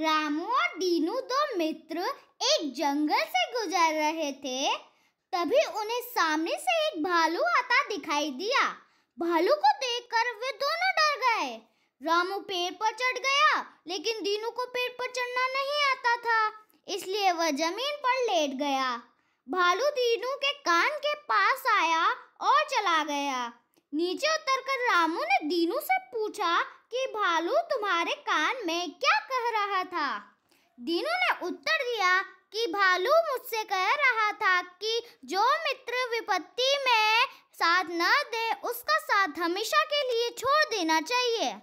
रामू और दीनू दो मित्र एक जंगल से गुजर रहे थे तभी उन्हें सामने से एक भालू आता दिखाई दिया भालू को देखकर वे दोनों डर गए रामू पेड़ पर चढ़ गया लेकिन दीनू को पेड़ पर चढ़ना नहीं आता था इसलिए वह जमीन पर लेट गया भालू दीनू के कान के पास आया और चला गया नीचे उतरकर रामू ने दीनू से पूछा कि भालू तुम्हारे कान में क्या कह रहा है था दीनू ने उत्तर दिया कि भालू मुझसे कह रहा था कि जो मित्र विपत्ति में साथ न दे उसका साथ हमेशा के लिए छोड़ देना चाहिए